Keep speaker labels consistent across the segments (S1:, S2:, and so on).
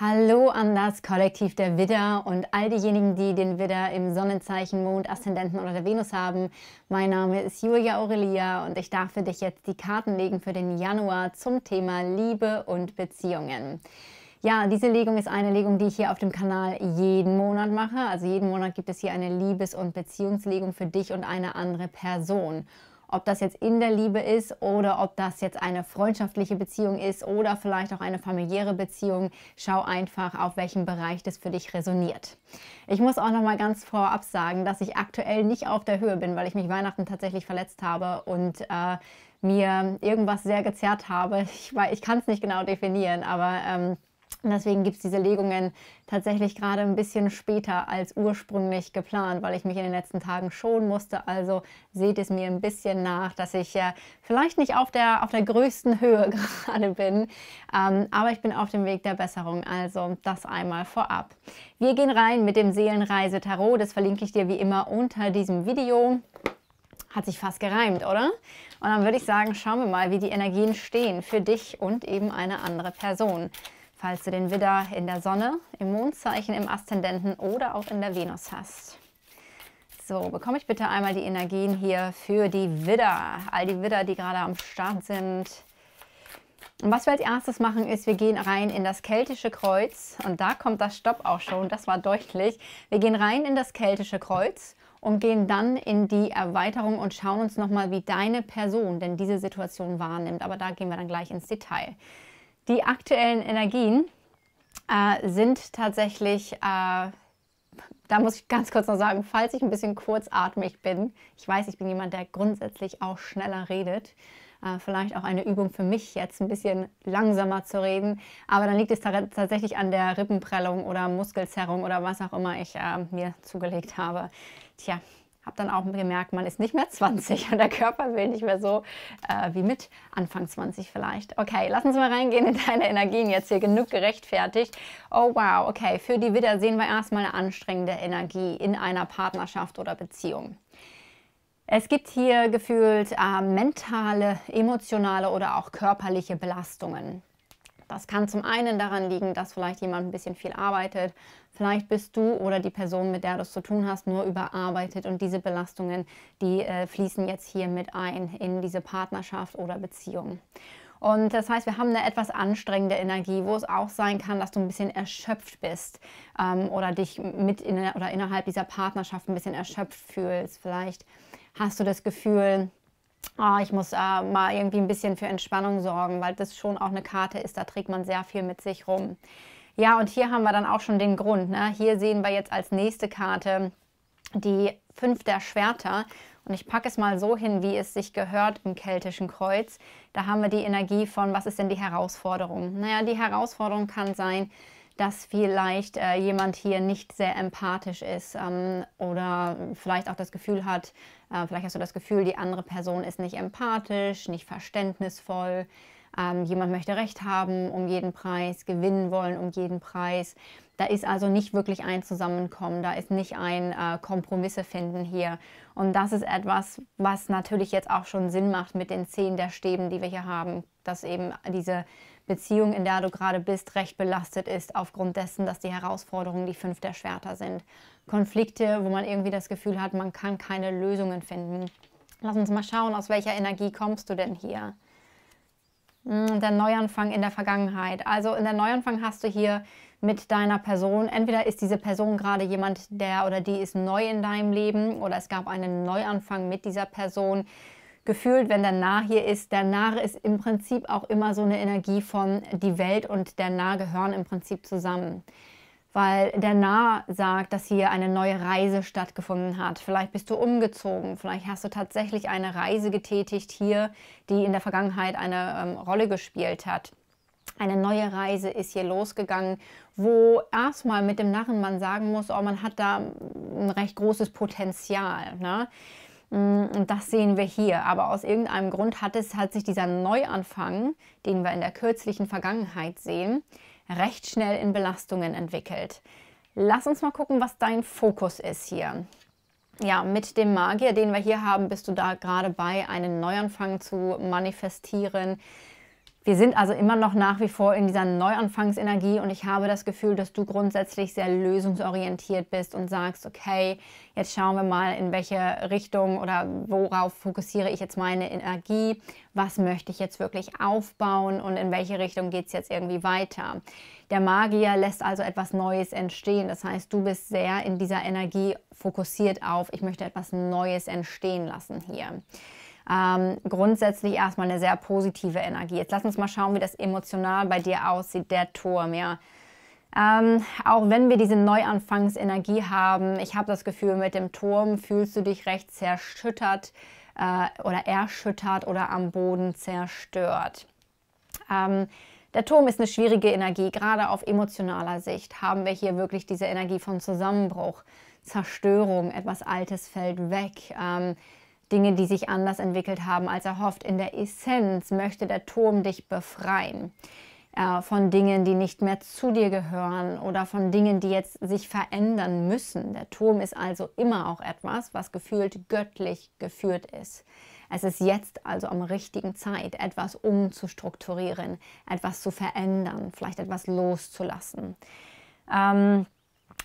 S1: Hallo an das Kollektiv der Widder und all diejenigen, die den Widder im Sonnenzeichen, Mond, Aszendenten oder der Venus haben. Mein Name ist Julia Aurelia und ich darf für dich jetzt die Karten legen für den Januar zum Thema Liebe und Beziehungen. Ja, diese Legung ist eine Legung, die ich hier auf dem Kanal jeden Monat mache. Also jeden Monat gibt es hier eine Liebes- und Beziehungslegung für dich und eine andere Person ob das jetzt in der Liebe ist oder ob das jetzt eine freundschaftliche Beziehung ist oder vielleicht auch eine familiäre Beziehung. Schau einfach, auf welchem Bereich das für dich resoniert. Ich muss auch noch mal ganz vorab sagen, dass ich aktuell nicht auf der Höhe bin, weil ich mich Weihnachten tatsächlich verletzt habe und äh, mir irgendwas sehr gezerrt habe. Ich, ich kann es nicht genau definieren, aber ähm, deswegen gibt es diese Legungen tatsächlich gerade ein bisschen später als ursprünglich geplant, weil ich mich in den letzten Tagen schonen musste. Also seht es mir ein bisschen nach, dass ich ja äh, vielleicht nicht auf der, auf der größten Höhe gerade bin, ähm, aber ich bin auf dem Weg der Besserung. Also das einmal vorab. Wir gehen rein mit dem Seelenreise Tarot. Das verlinke ich dir wie immer unter diesem Video. Hat sich fast gereimt, oder? Und dann würde ich sagen, schauen wir mal, wie die Energien stehen für dich und eben eine andere Person falls du den Widder in der Sonne, im Mondzeichen, im Aszendenten oder auch in der Venus hast. So, bekomme ich bitte einmal die Energien hier für die Widder. All die Widder, die gerade am Start sind. Und was wir als erstes machen, ist, wir gehen rein in das keltische Kreuz. Und da kommt das Stopp auch schon, das war deutlich. Wir gehen rein in das keltische Kreuz und gehen dann in die Erweiterung und schauen uns nochmal, wie deine Person denn diese Situation wahrnimmt. Aber da gehen wir dann gleich ins Detail. Die aktuellen Energien äh, sind tatsächlich, äh, da muss ich ganz kurz noch sagen, falls ich ein bisschen kurzatmig bin, ich weiß, ich bin jemand, der grundsätzlich auch schneller redet. Äh, vielleicht auch eine Übung für mich, jetzt ein bisschen langsamer zu reden. Aber dann liegt es tatsächlich an der Rippenprellung oder Muskelzerrung oder was auch immer ich äh, mir zugelegt habe. Tja, habe dann auch gemerkt, man ist nicht mehr 20 und der Körper will nicht mehr so äh, wie mit Anfang 20 vielleicht. Okay, lass uns mal reingehen in deine Energien jetzt hier. Genug gerechtfertigt. Oh wow, okay, für die Widder sehen wir erstmal eine anstrengende Energie in einer Partnerschaft oder Beziehung. Es gibt hier gefühlt äh, mentale, emotionale oder auch körperliche Belastungen. Das kann zum einen daran liegen, dass vielleicht jemand ein bisschen viel arbeitet. Vielleicht bist du oder die Person, mit der du es zu tun hast, nur überarbeitet und diese Belastungen, die äh, fließen jetzt hier mit ein in diese Partnerschaft oder Beziehung. Und das heißt, wir haben eine etwas anstrengende Energie, wo es auch sein kann, dass du ein bisschen erschöpft bist ähm, oder dich mit in, oder innerhalb dieser Partnerschaft ein bisschen erschöpft fühlst. Vielleicht hast du das Gefühl, oh, ich muss äh, mal irgendwie ein bisschen für Entspannung sorgen, weil das schon auch eine Karte ist, da trägt man sehr viel mit sich rum. Ja, und hier haben wir dann auch schon den Grund. Ne? Hier sehen wir jetzt als nächste Karte die Fünf der Schwerter. Und ich packe es mal so hin, wie es sich gehört im keltischen Kreuz. Da haben wir die Energie von, was ist denn die Herausforderung? Naja, die Herausforderung kann sein, dass vielleicht äh, jemand hier nicht sehr empathisch ist ähm, oder vielleicht auch das Gefühl hat, äh, vielleicht hast du das Gefühl, die andere Person ist nicht empathisch, nicht verständnisvoll. Ähm, jemand möchte Recht haben um jeden Preis, gewinnen wollen um jeden Preis. Da ist also nicht wirklich ein Zusammenkommen, da ist nicht ein äh, Kompromisse finden hier. Und das ist etwas, was natürlich jetzt auch schon Sinn macht mit den zehn der Stäben, die wir hier haben, dass eben diese Beziehung, in der du gerade bist, recht belastet ist, aufgrund dessen, dass die Herausforderungen die fünf der Schwerter sind. Konflikte, wo man irgendwie das Gefühl hat, man kann keine Lösungen finden. Lass uns mal schauen, aus welcher Energie kommst du denn hier? Hm, der Neuanfang in der Vergangenheit. Also in der Neuanfang hast du hier mit deiner Person, entweder ist diese Person gerade jemand, der oder die ist neu in deinem Leben oder es gab einen Neuanfang mit dieser Person gefühlt, wenn der Nah hier ist, der Nah ist im Prinzip auch immer so eine Energie von die Welt und der Nah gehören im Prinzip zusammen. Weil der Nah sagt, dass hier eine neue Reise stattgefunden hat. Vielleicht bist du umgezogen, vielleicht hast du tatsächlich eine Reise getätigt hier, die in der Vergangenheit eine ähm, Rolle gespielt hat. Eine neue Reise ist hier losgegangen, wo erstmal mit dem Narren man sagen muss, oh, man hat da ein recht großes Potenzial. Ne? Mm, und das sehen wir hier. Aber aus irgendeinem Grund hat, es, hat sich dieser Neuanfang, den wir in der kürzlichen Vergangenheit sehen, recht schnell in Belastungen entwickelt. Lass uns mal gucken, was dein Fokus ist hier. Ja, mit dem Magier, den wir hier haben, bist du da gerade bei, einen Neuanfang zu manifestieren, wir sind also immer noch nach wie vor in dieser Neuanfangsenergie und ich habe das Gefühl, dass du grundsätzlich sehr lösungsorientiert bist und sagst, okay, jetzt schauen wir mal, in welche Richtung oder worauf fokussiere ich jetzt meine Energie, was möchte ich jetzt wirklich aufbauen und in welche Richtung geht es jetzt irgendwie weiter. Der Magier lässt also etwas Neues entstehen. Das heißt, du bist sehr in dieser Energie fokussiert auf, ich möchte etwas Neues entstehen lassen hier ähm, grundsätzlich erstmal eine sehr positive Energie. Jetzt lass uns mal schauen, wie das emotional bei dir aussieht, der Turm, ja. Ähm, auch wenn wir diese Neuanfangsenergie haben, ich habe das Gefühl, mit dem Turm fühlst du dich recht zerschüttert äh, oder erschüttert oder am Boden zerstört. Ähm, der Turm ist eine schwierige Energie, gerade auf emotionaler Sicht haben wir hier wirklich diese Energie von Zusammenbruch, Zerstörung, etwas Altes fällt weg. Ähm, Dinge, die sich anders entwickelt haben als erhofft. In der Essenz möchte der Turm dich befreien äh, von Dingen, die nicht mehr zu dir gehören oder von Dingen, die jetzt sich verändern müssen. Der Turm ist also immer auch etwas, was gefühlt göttlich geführt ist. Es ist jetzt also am richtigen Zeit, etwas umzustrukturieren, etwas zu verändern, vielleicht etwas loszulassen. Ähm,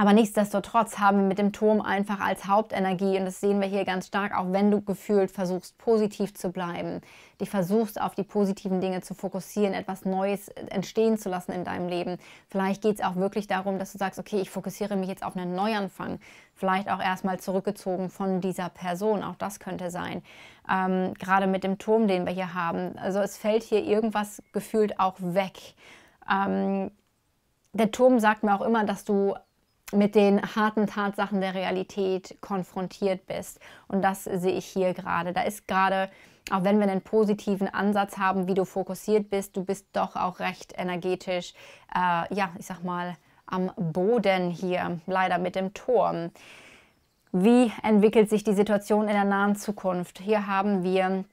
S1: aber nichtsdestotrotz haben wir mit dem Turm einfach als Hauptenergie, und das sehen wir hier ganz stark, auch wenn du gefühlt versuchst, positiv zu bleiben, dich versuchst, auf die positiven Dinge zu fokussieren, etwas Neues entstehen zu lassen in deinem Leben. Vielleicht geht es auch wirklich darum, dass du sagst, okay, ich fokussiere mich jetzt auf einen Neuanfang. Vielleicht auch erstmal zurückgezogen von dieser Person. Auch das könnte sein. Ähm, gerade mit dem Turm, den wir hier haben. Also es fällt hier irgendwas gefühlt auch weg. Ähm, der Turm sagt mir auch immer, dass du mit den harten Tatsachen der Realität konfrontiert bist. Und das sehe ich hier gerade. Da ist gerade, auch wenn wir einen positiven Ansatz haben, wie du fokussiert bist, du bist doch auch recht energetisch, äh, ja, ich sag mal, am Boden hier, leider mit dem Turm. Wie entwickelt sich die Situation in der nahen Zukunft? Hier haben wir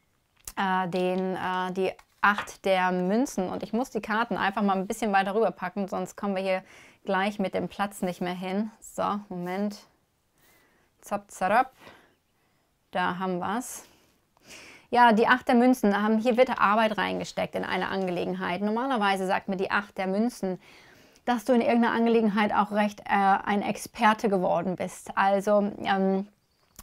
S1: äh, den, äh, die Acht der Münzen. Und ich muss die Karten einfach mal ein bisschen weiter rüber packen, sonst kommen wir hier gleich mit dem Platz nicht mehr hin. So, Moment. Zap, zarab. Da haben wir es. Ja, die Acht der Münzen, haben, hier wird Arbeit reingesteckt in eine Angelegenheit. Normalerweise sagt mir die Acht der Münzen, dass du in irgendeiner Angelegenheit auch recht äh, ein Experte geworden bist. Also ähm,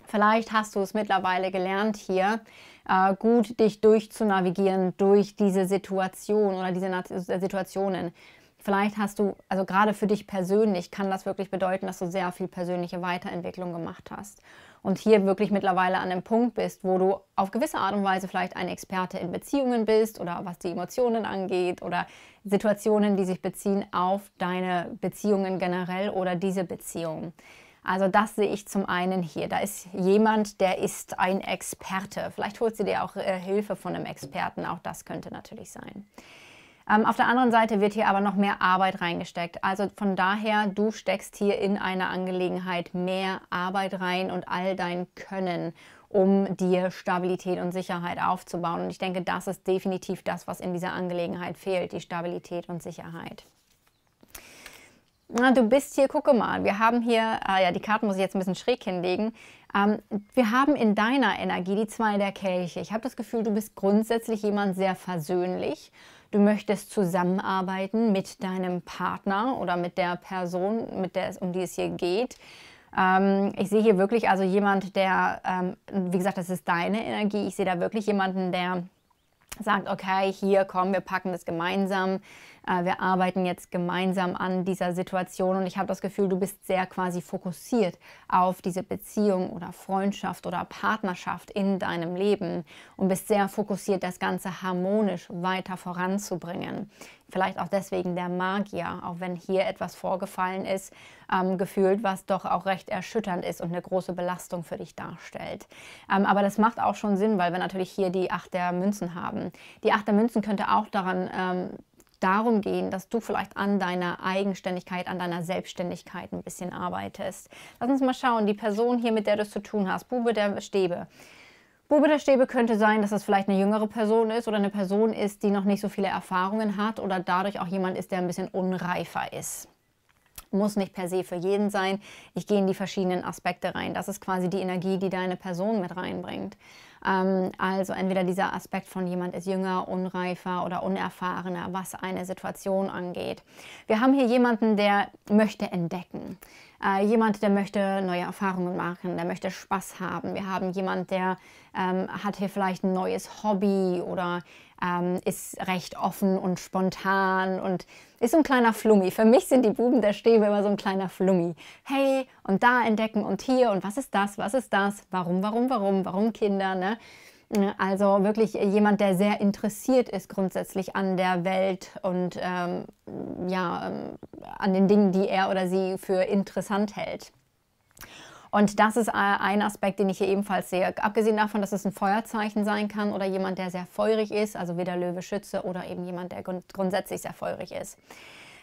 S1: vielleicht hast du es mittlerweile gelernt hier, äh, gut dich durchzunavigieren durch diese Situation oder diese Na äh, Situationen. Vielleicht hast du, also gerade für dich persönlich, kann das wirklich bedeuten, dass du sehr viel persönliche Weiterentwicklung gemacht hast und hier wirklich mittlerweile an einem Punkt bist, wo du auf gewisse Art und Weise vielleicht ein Experte in Beziehungen bist oder was die Emotionen angeht oder Situationen, die sich beziehen auf deine Beziehungen generell oder diese Beziehungen. Also das sehe ich zum einen hier. Da ist jemand, der ist ein Experte. Vielleicht holt sie dir auch äh, Hilfe von einem Experten. Auch das könnte natürlich sein. Ähm, auf der anderen Seite wird hier aber noch mehr Arbeit reingesteckt. Also von daher, du steckst hier in einer Angelegenheit mehr Arbeit rein und all dein Können, um dir Stabilität und Sicherheit aufzubauen. Und ich denke, das ist definitiv das, was in dieser Angelegenheit fehlt, die Stabilität und Sicherheit na, du bist hier, gucke mal, wir haben hier, ah ja, die Karten muss ich jetzt ein bisschen schräg hinlegen. Ähm, wir haben in deiner Energie die zwei der Kelche. Ich habe das Gefühl, du bist grundsätzlich jemand sehr versöhnlich. Du möchtest zusammenarbeiten mit deinem Partner oder mit der Person, mit der es, um die es hier geht. Ähm, ich sehe hier wirklich also jemand, der, ähm, wie gesagt, das ist deine Energie. Ich sehe da wirklich jemanden, der sagt, okay, hier komm, wir packen das gemeinsam äh, wir arbeiten jetzt gemeinsam an dieser Situation und ich habe das Gefühl, du bist sehr quasi fokussiert auf diese Beziehung oder Freundschaft oder Partnerschaft in deinem Leben und bist sehr fokussiert, das Ganze harmonisch weiter voranzubringen. Vielleicht auch deswegen der Magier, auch wenn hier etwas vorgefallen ist, ähm, gefühlt, was doch auch recht erschütternd ist und eine große Belastung für dich darstellt. Ähm, aber das macht auch schon Sinn, weil wir natürlich hier die Acht der Münzen haben. Die Acht der Münzen könnte auch daran ähm, darum gehen, dass du vielleicht an deiner Eigenständigkeit, an deiner Selbstständigkeit ein bisschen arbeitest. Lass uns mal schauen, die Person hier, mit der du es zu tun hast, Bube der Stäbe. Bube der Stäbe könnte sein, dass das vielleicht eine jüngere Person ist oder eine Person ist, die noch nicht so viele Erfahrungen hat oder dadurch auch jemand ist, der ein bisschen unreifer ist muss nicht per se für jeden sein. Ich gehe in die verschiedenen Aspekte rein. Das ist quasi die Energie, die deine Person mit reinbringt. Ähm, also entweder dieser Aspekt von jemand ist jünger, unreifer oder unerfahrener, was eine Situation angeht. Wir haben hier jemanden, der möchte entdecken äh, jemand, der möchte neue Erfahrungen machen, der möchte Spaß haben. Wir haben jemand, der ähm, hat hier vielleicht ein neues Hobby oder ähm, ist recht offen und spontan und ist so ein kleiner Flummi. Für mich sind die Buben der Stäbe immer so ein kleiner Flummi. Hey, und da entdecken und hier und was ist das, was ist das, warum, warum, warum, warum Kinder, ne? Also wirklich jemand, der sehr interessiert ist grundsätzlich an der Welt und ähm, ja, ähm, an den Dingen, die er oder sie für interessant hält. Und das ist ein Aspekt, den ich hier ebenfalls sehe. Abgesehen davon, dass es ein Feuerzeichen sein kann oder jemand, der sehr feurig ist, also weder Löwe, Schütze oder eben jemand, der grund grundsätzlich sehr feurig ist.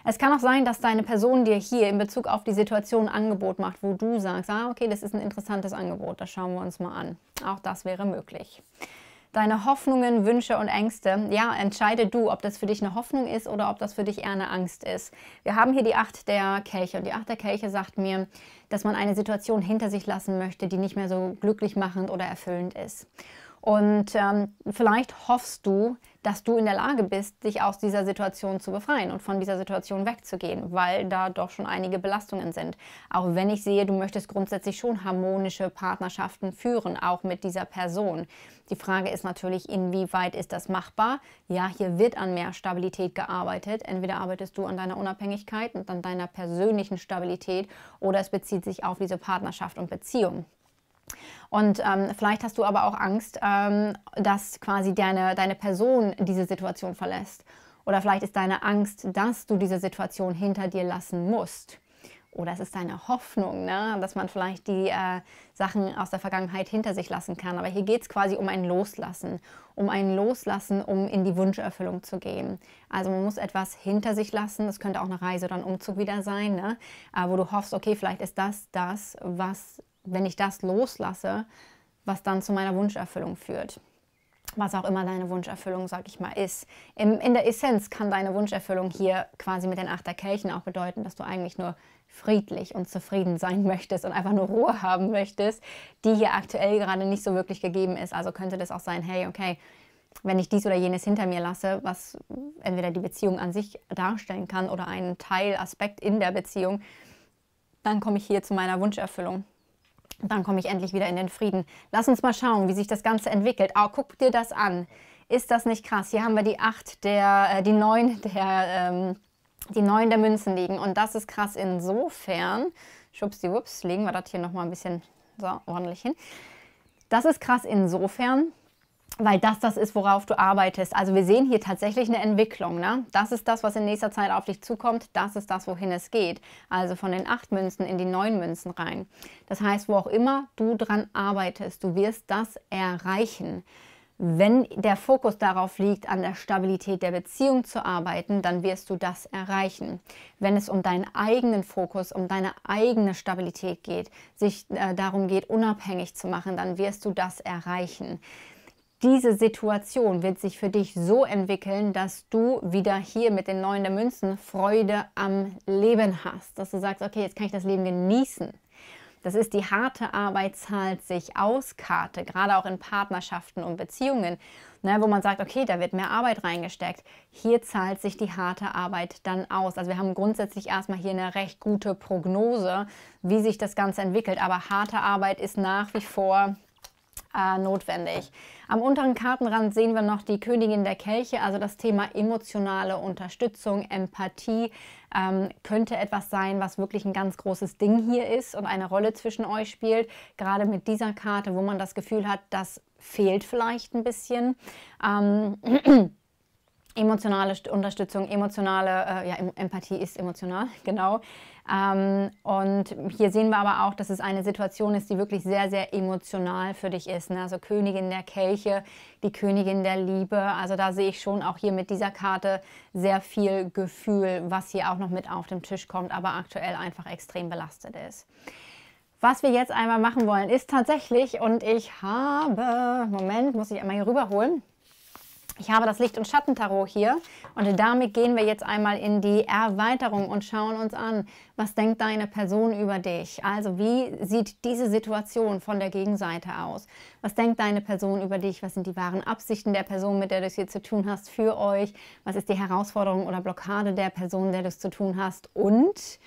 S1: Es kann auch sein, dass deine Person dir hier in Bezug auf die Situation ein Angebot macht, wo du sagst, ah, okay, das ist ein interessantes Angebot, das schauen wir uns mal an. Auch das wäre möglich. Deine Hoffnungen, Wünsche und Ängste, ja, entscheide du, ob das für dich eine Hoffnung ist oder ob das für dich eher eine Angst ist. Wir haben hier die Acht der Kelche und die Acht der Kelche sagt mir, dass man eine Situation hinter sich lassen möchte, die nicht mehr so glücklich machend oder erfüllend ist. Und ähm, vielleicht hoffst du, dass du in der Lage bist, dich aus dieser Situation zu befreien und von dieser Situation wegzugehen, weil da doch schon einige Belastungen sind. Auch wenn ich sehe, du möchtest grundsätzlich schon harmonische Partnerschaften führen, auch mit dieser Person. Die Frage ist natürlich, inwieweit ist das machbar? Ja, hier wird an mehr Stabilität gearbeitet. Entweder arbeitest du an deiner Unabhängigkeit und an deiner persönlichen Stabilität oder es bezieht sich auf diese Partnerschaft und Beziehung. Und ähm, vielleicht hast du aber auch Angst, ähm, dass quasi deine, deine Person diese Situation verlässt. Oder vielleicht ist deine Angst, dass du diese Situation hinter dir lassen musst. Oder es ist deine Hoffnung, ne? dass man vielleicht die äh, Sachen aus der Vergangenheit hinter sich lassen kann. Aber hier geht es quasi um ein Loslassen. Um ein Loslassen, um in die Wunscherfüllung zu gehen. Also man muss etwas hinter sich lassen. Das könnte auch eine Reise oder ein Umzug wieder sein, ne? Äh, wo du hoffst, okay, vielleicht ist das das, was wenn ich das loslasse, was dann zu meiner Wunscherfüllung führt. Was auch immer deine Wunscherfüllung, sag ich mal, ist. Im, in der Essenz kann deine Wunscherfüllung hier quasi mit den Achterkelchen auch bedeuten, dass du eigentlich nur friedlich und zufrieden sein möchtest und einfach nur Ruhe haben möchtest, die hier aktuell gerade nicht so wirklich gegeben ist. Also könnte das auch sein, hey, okay, wenn ich dies oder jenes hinter mir lasse, was entweder die Beziehung an sich darstellen kann oder einen Teilaspekt in der Beziehung, dann komme ich hier zu meiner Wunscherfüllung. Dann komme ich endlich wieder in den Frieden. Lass uns mal schauen, wie sich das Ganze entwickelt. Oh, guck dir das an. Ist das nicht krass? Hier haben wir die 8 der, äh, die 9 der, ähm, die 9 der Münzen liegen. Und das ist krass insofern. Schubsdiwups, legen wir das hier nochmal ein bisschen so ordentlich hin. Das ist krass insofern, weil das das ist, worauf du arbeitest. Also wir sehen hier tatsächlich eine Entwicklung. Ne? Das ist das, was in nächster Zeit auf dich zukommt. Das ist das, wohin es geht. Also von den acht Münzen in die neun Münzen rein. Das heißt, wo auch immer du dran arbeitest, du wirst das erreichen. Wenn der Fokus darauf liegt, an der Stabilität der Beziehung zu arbeiten, dann wirst du das erreichen. Wenn es um deinen eigenen Fokus, um deine eigene Stabilität geht, sich äh, darum geht, unabhängig zu machen, dann wirst du das erreichen diese Situation wird sich für dich so entwickeln, dass du wieder hier mit den neuen der Münzen Freude am Leben hast. Dass du sagst, okay, jetzt kann ich das Leben genießen. Das ist die harte Arbeit zahlt sich aus Karte, gerade auch in Partnerschaften und Beziehungen, ne, wo man sagt, okay, da wird mehr Arbeit reingesteckt. Hier zahlt sich die harte Arbeit dann aus. Also wir haben grundsätzlich erstmal hier eine recht gute Prognose, wie sich das Ganze entwickelt. Aber harte Arbeit ist nach wie vor äh, notwendig. Am unteren Kartenrand sehen wir noch die Königin der Kelche, also das Thema emotionale Unterstützung, Empathie ähm, könnte etwas sein, was wirklich ein ganz großes Ding hier ist und eine Rolle zwischen euch spielt. Gerade mit dieser Karte, wo man das Gefühl hat, das fehlt vielleicht ein bisschen. Ähm, emotionale Unterstützung, emotionale, äh, ja, Empathie ist emotional, genau. Ähm, und hier sehen wir aber auch, dass es eine Situation ist, die wirklich sehr, sehr emotional für dich ist. Ne? Also Königin der Kelche, die Königin der Liebe. Also da sehe ich schon auch hier mit dieser Karte sehr viel Gefühl, was hier auch noch mit auf den Tisch kommt, aber aktuell einfach extrem belastet ist. Was wir jetzt einmal machen wollen, ist tatsächlich, und ich habe, Moment, muss ich einmal hier rüberholen. Ich habe das Licht- und Schattentarot hier und damit gehen wir jetzt einmal in die Erweiterung und schauen uns an, was denkt deine Person über dich? Also wie sieht diese Situation von der Gegenseite aus? Was denkt deine Person über dich? Was sind die wahren Absichten der Person, mit der du es hier zu tun hast, für euch? Was ist die Herausforderung oder Blockade der Person, der du es zu tun hast? Und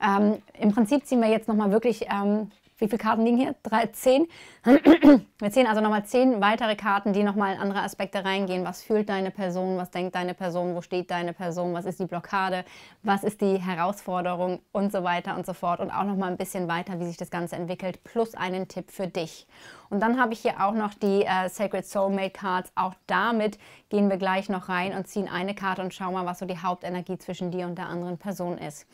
S1: ähm, im Prinzip ziehen wir jetzt nochmal wirklich ähm, wie viele Karten liegen hier? Drei, zehn. Wir ziehen also nochmal zehn weitere Karten, die nochmal in andere Aspekte reingehen. Was fühlt deine Person? Was denkt deine Person? Wo steht deine Person? Was ist die Blockade? Was ist die Herausforderung? Und so weiter und so fort. Und auch nochmal ein bisschen weiter, wie sich das Ganze entwickelt. Plus einen Tipp für dich. Und dann habe ich hier auch noch die äh, Sacred Soulmate Cards. Auch damit gehen wir gleich noch rein und ziehen eine Karte und schauen mal, was so die Hauptenergie zwischen dir und der anderen Person ist.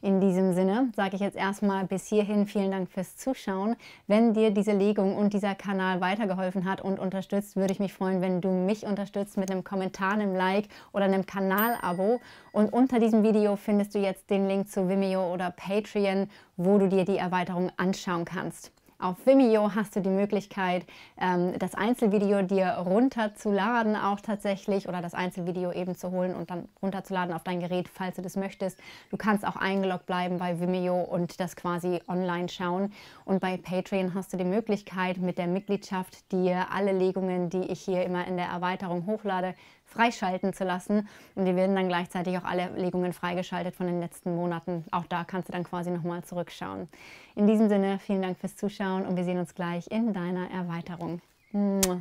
S1: In diesem Sinne sage ich jetzt erstmal bis hierhin vielen Dank fürs Zuschauen. Wenn dir diese Legung und dieser Kanal weitergeholfen hat und unterstützt, würde ich mich freuen, wenn du mich unterstützt mit einem Kommentar, einem Like oder einem Kanalabo. Und unter diesem Video findest du jetzt den Link zu Vimeo oder Patreon, wo du dir die Erweiterung anschauen kannst. Auf Vimeo hast du die Möglichkeit, ähm, das Einzelvideo dir runterzuladen, auch tatsächlich, oder das Einzelvideo eben zu holen und dann runterzuladen auf dein Gerät, falls du das möchtest. Du kannst auch eingeloggt bleiben bei Vimeo und das quasi online schauen. Und bei Patreon hast du die Möglichkeit, mit der Mitgliedschaft dir alle Legungen, die ich hier immer in der Erweiterung hochlade, freischalten zu lassen. Und die werden dann gleichzeitig auch alle Legungen freigeschaltet von den letzten Monaten. Auch da kannst du dann quasi nochmal zurückschauen. In diesem Sinne, vielen Dank fürs Zuschauen und wir sehen uns gleich in deiner Erweiterung. Mua.